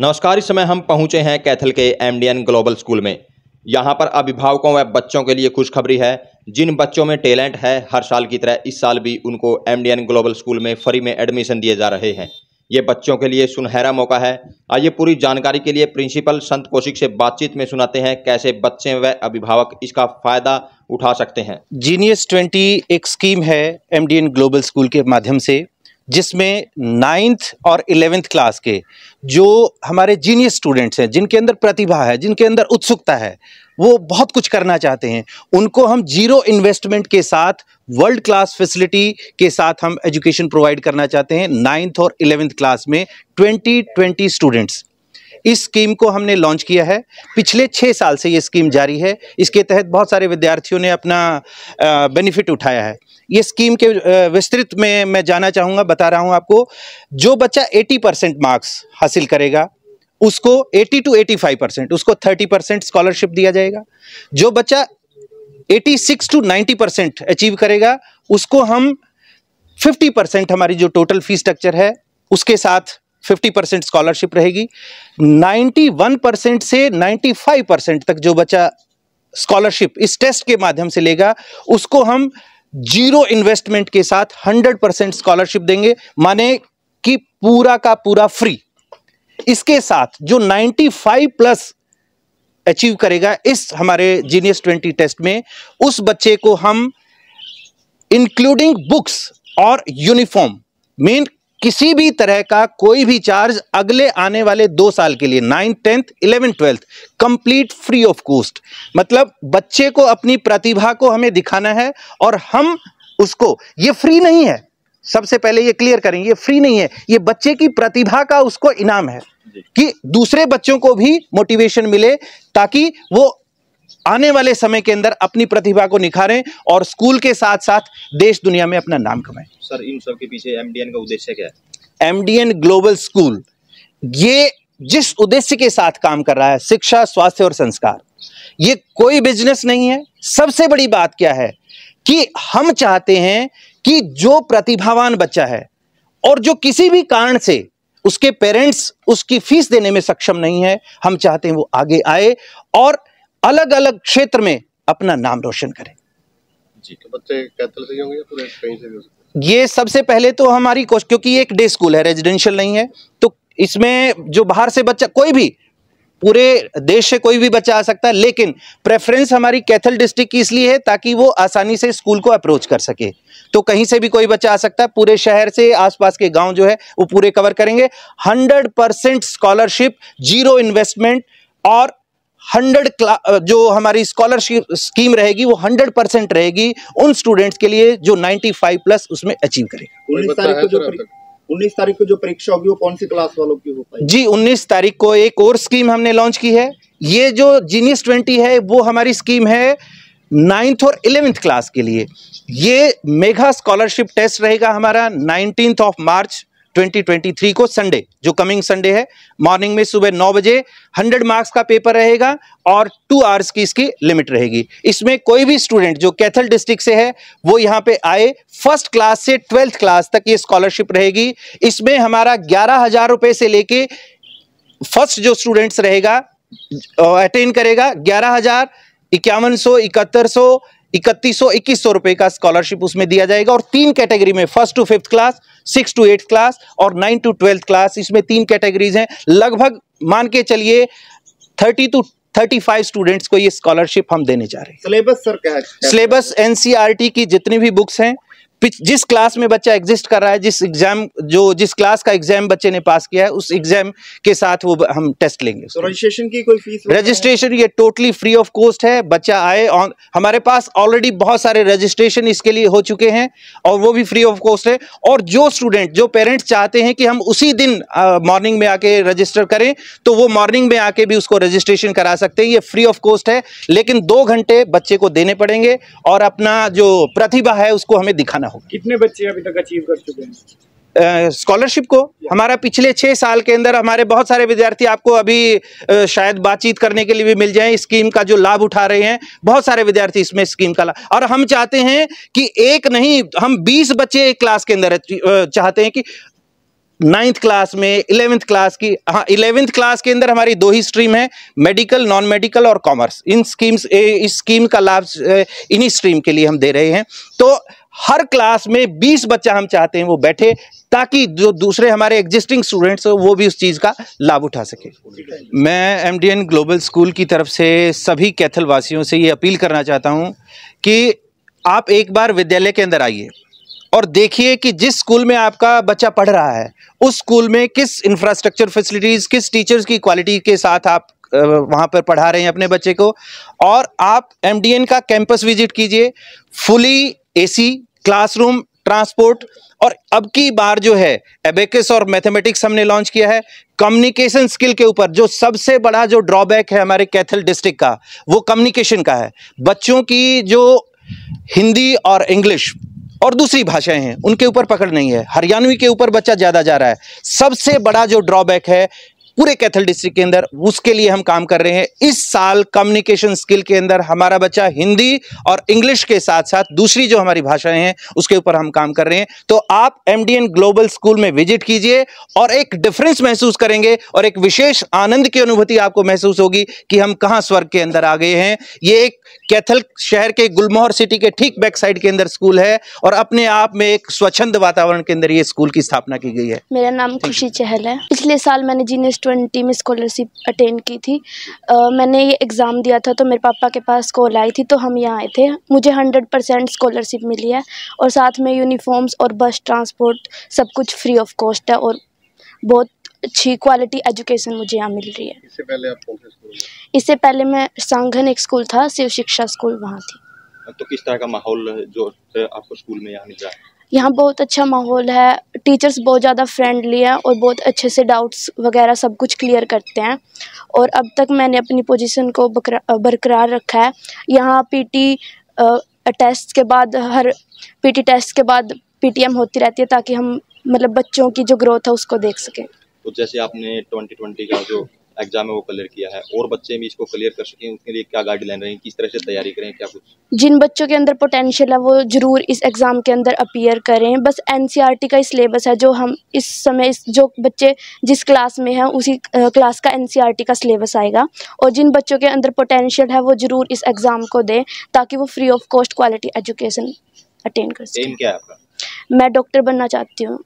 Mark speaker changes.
Speaker 1: नमस्कार इस समय हम पहुंचे हैं कैथल के एमडीएन ग्लोबल स्कूल में यहां पर अभिभावकों व बच्चों के लिए खुशखबरी है जिन बच्चों में टैलेंट है हर साल की तरह इस साल भी उनको एमडीएन ग्लोबल स्कूल में फ्री में एडमिशन दिए जा रहे हैं ये बच्चों के लिए सुनहरा मौका है आइए पूरी जानकारी के लिए प्रिंसिपल संत कौशिक से बातचीत में सुनाते हैं कैसे बच्चे व अभिभावक इसका फायदा उठा सकते हैं जीनियस ट्वेंटी एक स्कीम है एमडीएन ग्लोबल स्कूल के माध्यम से जिसमें नाइन्थ और इलेवेंथ क्लास के जो हमारे जीनियस स्टूडेंट्स हैं जिनके अंदर प्रतिभा है जिनके अंदर उत्सुकता है वो बहुत कुछ करना चाहते हैं उनको हम जीरो इन्वेस्टमेंट के साथ वर्ल्ड क्लास फैसिलिटी के साथ हम एजुकेशन प्रोवाइड करना चाहते हैं नाइन्थ और इलेवेंथ क्लास में ट्वेंटी ट्वेंटी स्टूडेंट्स इस स्कीम को हमने लॉन्च किया है पिछले छः साल से ये स्कीम जारी है इसके तहत बहुत सारे विद्यार्थियों ने अपना बेनिफिट उठाया है ये स्कीम के विस्तृत में मैं जाना चाहूँगा बता रहा हूँ आपको जो बच्चा 80 परसेंट मार्क्स हासिल करेगा उसको 80 टू 85 परसेंट उसको 30 परसेंट स्कॉलरशिप दिया जाएगा जो बच्चा 86 टू 90 परसेंट अचीव करेगा उसको हम 50 परसेंट हमारी जो टोटल फी स्ट्रक्चर है उसके साथ 50 परसेंट स्कॉलरशिप रहेगी 91 परसेंट से 95 परसेंट तक जो बच्चा स्कॉलरशिप इस टेस्ट के माध्यम से लेगा उसको हम जीरो इन्वेस्टमेंट के साथ 100 परसेंट स्कॉलरशिप देंगे माने कि पूरा का पूरा फ्री इसके साथ जो 95 प्लस अचीव करेगा इस हमारे जीनियस 20 टेस्ट में उस बच्चे को हम इंक्लूडिंग बुक्स और यूनिफॉर्म मेन किसी भी तरह का कोई भी चार्ज अगले आने वाले दो साल के लिए ninth tenth eleventh twelfth complete free of cost मतलब बच्चे को अपनी प्रतिभा को हमें दिखाना है और हम उसको ये फ्री नहीं है सबसे पहले ये क्लियर करेंगे ये फ्री नहीं है ये बच्चे की प्रतिभा का उसको इनाम है कि दूसरे बच्चों को भी मोटिवेशन मिले ताकि वो आने वाले समय के अंदर अपनी प्रतिभा को निखारें और स्कूल के साथ साथ देश दुनिया में अपना नाम कमाएं सर इन सब के पीछे एमडीएन का उद्देश्य क्या है एमडीएन ग्लोबल स्कूल ये जिस उद्देश्य के साथ काम कर रहा है शिक्षा स्वास्थ्य और संस्कार ये कोई बिजनेस नहीं है सबसे बड़ी बात क्या है कि हम चाहते हैं कि जो प्रतिभावान बच्चा है और जो किसी भी कारण से उसके पेरेंट्स उसकी फीस देने में सक्षम नहीं है हम चाहते हैं वो आगे आए और अलग अलग क्षेत्र में अपना नाम रोशन करें
Speaker 2: जी तो बच्चे कैथल से होंगे या पूरे कहीं से भी हो
Speaker 1: सकते ये सबसे पहले तो हमारी कोशिश क्योंकि ये एक डे स्कूल है रेजिडेंशियल नहीं है तो इसमें जो बाहर से बच्चा कोई भी पूरे देश से कोई भी बच्चा आ सकता है लेकिन प्रेफरेंस हमारी कैथल डिस्ट्रिक्ट की इसलिए है ताकि वो आसानी से स्कूल को अप्रोच कर सके तो कहीं से भी कोई बच्चा आ सकता है पूरे शहर से आसपास के गांव जो है वो पूरे कवर करेंगे 100 परसेंट स्कॉलरशिप जीरो इन्वेस्टमेंट और हंड्रेड जो हमारी स्कॉलरशिप स्कीम रहेगी वो हंड्रेड परसेंट रहेगी उन स्टूडेंट्स के लिए जो नाइन्टी फाइव प्लस उसमें अचीव करेगा उन्नीस तारीख को जो परीक्षा होगी वो कौन सी क्लास वालों की होगी जी उन्नीस तारीख को एक और स्कीम हमने लॉन्च की है ये जो जीनियस ट्वेंटी है वो हमारी स्कीम है नाइन्थ और इलेवेंथ क्लास के लिए ये मेगा स्कॉलरशिप टेस्ट रहेगा हमारा नाइनटीन्थ ऑफ मार्च 2023 को संडे जो कमिंग संडे है मॉर्निंग में सुबह नौ बजे 100 मार्क्स का पेपर रहेगा और टू आवर्स की इसकी लिमिट रहेगी इसमें कोई भी स्टूडेंट जो कैथल डिस्ट्रिक्ट से है वो यहाँ पे आए फर्स्ट क्लास से ट्वेल्थ क्लास तक ये स्कॉलरशिप रहेगी इसमें हमारा ग्यारह हजार रुपए से लेके फर्स्ट जो स्टूडेंट्स रहेगा अटेंड करेगा ग्यारह हजार इक्यावन सौ इकहत्तर सौ इकतीस सौ इक्कीस सौ रुपए का स्कॉलरशिप उसमें दिया जाएगा और तीन कैटेगरी में first to fifth class six to eighth class और नाइन टू ट्वेल्थ क्लास इसमें तीन कैटेगरीज हैं लगभग मान के चलिए thirty to thirty five students को ये स्कॉलरशिप हम देने जा रहे हैं सिलेबस सर क्या है सिलेबस एनसीईआरटी e की जितनी भी बुक्स हैं जिस क्लास में बच्चा एग्जिस्ट कर रहा है जिस एग्जाम जो जिस क्लास का एग्जाम बच्चे ने पास किया है उस एग्जाम के साथ वो हम टेस्ट लेंगे रजिस्ट्रेशन तो की कोई फीस रजिस्ट्रेशन ये टोटली फ्री ऑफ कॉस्ट है बच्चा आए और हमारे पास ऑलरेडी बहुत सारे रजिस्ट्रेशन इसके लिए हो चुके हैं और वो भी फ्री ऑफ कॉस्ट है और जो स्टूडेंट जो पेरेंट्स चाहते हैं कि हम उसी दिन मॉर्निंग में आके रजिस्टर करें तो वो मॉर्निंग में आके भी उसको रजिस्ट्रेशन करा सकते हैं ये फ्री ऑफ कॉस्ट है लेकिन दो घंटे बच्चे को देने पड़ेंगे और अपना जो प्रतिभा है उसको हमें दिखाना
Speaker 2: कितने बच्चे अभी तक अचीव कर चुके हैं
Speaker 1: स्कॉलरशिप uh, को हमारा पिछले छः साल के अंदर हमारे बहुत सारे विद्यार्थी आपको अभी uh, शायद बातचीत करने के लिए भी मिल जाए स्कीम का जो लाभ उठा रहे हैं बहुत सारे विद्यार्थी इसमें स्कीम का लाभ और हम चाहते हैं कि एक नहीं हम 20 बच्चे एक क्लास के अंदर चाहते हैं कि नाइन्थ क्लास में इलेवेंथ क्लास की हाँ इलेवेंथ क्लास के अंदर हमारी दो ही स्ट्रीम है मेडिकल नॉन मेडिकल और कॉमर्स इन स्कीम्स इस स्कीम का लाभ इन्हीं स्ट्रीम के लिए हम दे रहे हैं तो हर क्लास में 20 बच्चा हम चाहते हैं वो बैठे ताकि जो दूसरे हमारे एग्जिस्टिंग स्टूडेंट्स हो वो भी उस चीज़ का लाभ उठा सके मैं एमडीएन ग्लोबल स्कूल की तरफ से सभी कैथल वासियों से ये अपील करना चाहता हूँ कि आप एक बार विद्यालय के अंदर आइए और देखिए कि जिस स्कूल में आपका बच्चा पढ़ रहा है उस स्कूल में किस इंफ्रास्ट्रक्चर फैसिलिटीज़ किस टीचर्स की क्वालिटी के साथ आप वहाँ पर पढ़ा रहे हैं अपने बच्चे को और आप एमडीएन का कैंपस विजिट कीजिए फुली एसी क्लासरूम ट्रांसपोर्ट और अब की बार जो है एबेकस और मैथमेटिक्स हमने लॉन्च किया है कम्युनिकेशन स्किल के ऊपर जो सबसे बड़ा जो ड्रॉबैक है हमारे कैथल डिस्ट्रिक्ट का वो कम्युनिकेशन का है बच्चों की जो हिंदी और इंग्लिश और दूसरी भाषाएं हैं उनके ऊपर पकड़ नहीं है हरियाणवी के ऊपर बच्चा ज़्यादा जा रहा है सबसे बड़ा जो ड्रॉबैक है पूरे कैथल डिस्ट्रिक्ट के अंदर उसके लिए हम काम कर रहे हैं इस साल कम्युनिकेशन स्किल के अंदर हमारा बच्चा हिंदी और इंग्लिश के साथ साथ दूसरी जो हमारी भाषाएं हैं उसके ऊपर हम काम कर रहे हैं तो आप एमडीएन ग्लोबल स्कूल में विजिट कीजिए और एक डिफरेंस महसूस करेंगे और एक विशेष आनंद की अनुभूति आपको महसूस होगी कि हम कहाँ स्वर्ग के अंदर आ गए हैं ये एक कैथल शहर के गुलमोहर सिटी के ठीक बैक साइड के अंदर स्कूल है और अपने आप में एक स्वच्छंद वातावरण के अंदर ये स्कूल की स्थापना की गई है
Speaker 2: मेरा नाम खुशी चहल है पिछले साल मैंने जीनियस ट्वेंटी में स्कॉलरशिप अटेंड की थी आ, मैंने ये एग्ज़ाम दिया था तो मेरे पापा के पास कॉल आई थी तो हम यहाँ आए थे मुझे हंड्रेड परसेंट स्कॉलरशिप मिली है और साथ में यूनिफॉर्म्स और बस ट्रांसपोर्ट सब कुछ फ्री ऑफ कॉस्ट है और बहुत अच्छी क्वालिटी एजुकेशन मुझे यहाँ मिल रही है इससे पहले आप कौन से स्कूल इससे पहले मैं सांघन एक स्कूल था शिव शिक्षा स्कूल वहाँ थी हाँ, तो किस तरह का माहौल जो आपको स्कूल में यहाँ मिल रहा है यहाँ बहुत अच्छा माहौल है टीचर्स बहुत ज़्यादा फ्रेंडली हैं और बहुत अच्छे से डाउट्स वगैरह सब कुछ क्लियर करते हैं और अब तक मैंने अपनी पोजीशन को बरकरार रखा है यहाँ पीटी टेस्ट के बाद हर पीटी टेस्ट के बाद पीटीएम होती रहती है ताकि हम मतलब बच्चों की जो ग्रोथ है उसको देख सकें
Speaker 1: तो जैसे आपने ट्वेंटी का जो एग्जाम में वो क्लियर किया है और बच्चे भी इसको क्लियर कर सके उनके लिए क्या गाइडलाइन रहे किस तरह से तैयारी करें क्या कुछ
Speaker 2: जिन बच्चों के अंदर पोटेंशियल है वो ज़रूर इस एग्ज़ाम के अंदर अपीयर करें बस एन e का ही सिलेबस है जो हम इस समय इस जो बच्चे जिस क्लास में हैं उसी क्लास का एन e का सिलेबस आएगा और जिन बच्चों के अंदर पोटेंशियल है वो ज़रूर इस एग्ज़ाम को दें ताकि वो free of cost quality education attend कर सकें क्या है आपका मैं डॉक्टर बनना चाहती हूँ